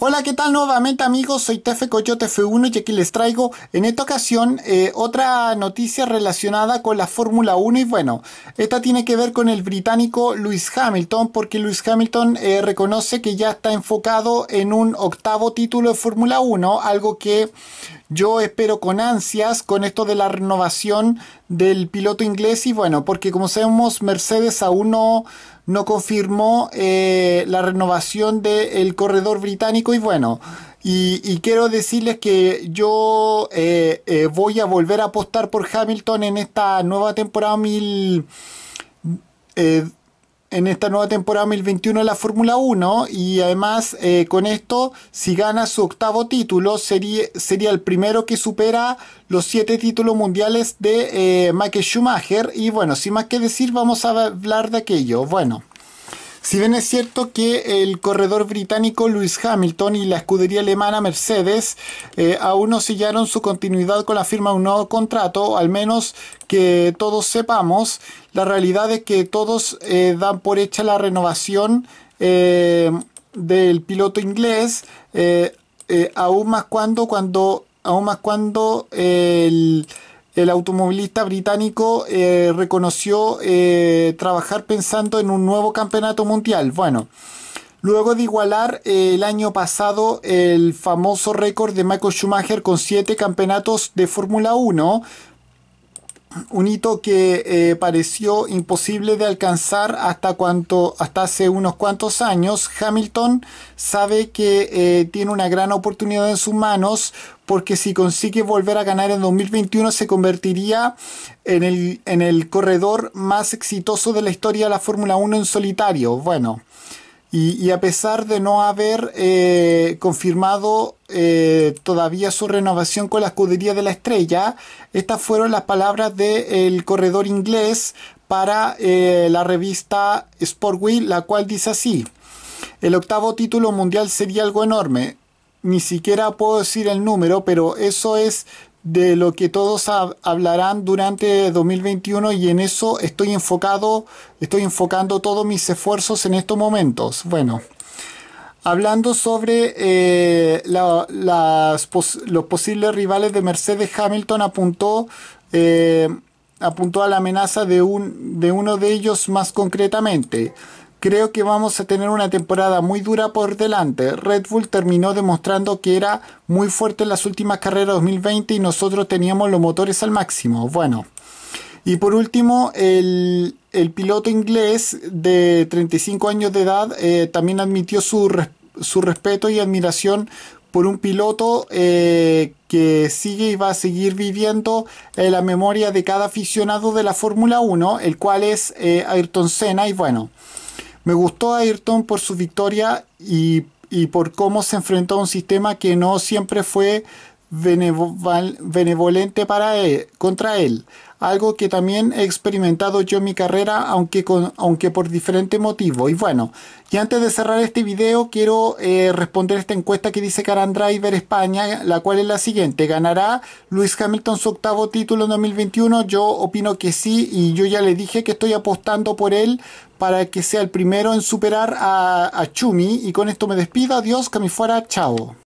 Hola, ¿qué tal nuevamente amigos? Soy Tefe Coyote F1 y aquí les traigo en esta ocasión eh, otra noticia relacionada con la Fórmula 1 y bueno, esta tiene que ver con el británico Lewis Hamilton porque Lewis Hamilton eh, reconoce que ya está enfocado en un octavo título de Fórmula 1, algo que yo espero con ansias con esto de la renovación del piloto inglés y bueno, porque como sabemos Mercedes aún no, confirmó eh, la renovación del corredor británico y bueno, y, quiero decirles que yo eh, eh, voy a volver a apostar por Hamilton en esta nueva temporada mil, en esta nueva temporada 2021 de la Fórmula 1 y además eh, con esto si gana su octavo título sería, sería el primero que supera los siete títulos mundiales de eh, Michael Schumacher y bueno, sin más que decir vamos a hablar de aquello. Bueno. Si bien es cierto que el corredor británico Lewis Hamilton y la escudería alemana Mercedes eh, aún no sellaron su continuidad con la firma de un nuevo contrato, al menos que todos sepamos, la realidad es que todos eh, dan por hecha la renovación eh, del piloto inglés, aún más cuando, cuando, aún más cuando el el automovilista británico eh, reconoció eh, trabajar pensando en un nuevo campeonato mundial. Bueno, luego de igualar eh, el año pasado el famoso récord de Michael Schumacher con siete campeonatos de Fórmula 1, un hito que eh, pareció imposible de alcanzar hasta, hasta hace unos cuantos años, Hamilton sabe que eh, tiene una gran oportunidad en sus manos porque si consigue volver a ganar en 2021 se convertiría en el, en el corredor más exitoso de la historia de la Fórmula 1 en solitario. Bueno. Y, a pesar de no haber eh, confirmado eh, todavía su renovación con la escudería de la estrella, estas fueron las palabras del corredor inglés para eh, la revista Sport la cual dice así, el octavo título mundial sería algo enorme. Ni siquiera puedo decir el número, pero eso es de lo que todos hablarán durante 2021 y en eso estoy enfocado, estoy enfocando todos mis esfuerzos en estos momentos. Bueno, hablando sobre eh, los posibles rivales de Mercedes, Hamilton apuntó, eh, apuntó a la amenaza de, un, de uno de ellos más concretamente. Creo que vamos a tener una temporada muy dura por delante. Red Bull terminó demostrando que era muy fuerte en las últimas carreras 2020 y nosotros teníamos los motores al máximo. Bueno. Y por último, el, piloto inglés de 35 años de edad eh, también admitió su, respeto y admiración por un piloto eh, que sigue y va a seguir viviendo en la memoria de cada aficionado de la Fórmula 1, el cual es eh, Ayrton Senna. Y bueno, me gustó Ayrton por su victoria y, por cómo se enfrentó a un sistema que no siempre fue benevolente para e-, contra él algo que también he experimentado yo en mi carrera, aunque, con, aunque por diferente motivo. Y bueno, y antes de cerrar este video, quiero eh, responder esta encuesta que dice Caran Driver España, la cual es la siguiente. ¿Ganará Luis Hamilton su octavo título en 2021? Yo opino que sí, y yo ya le dije que estoy apostando por él para que sea el primero en superar a, a Chumi. Y con esto me despido. Adiós, que me fuera. Chao.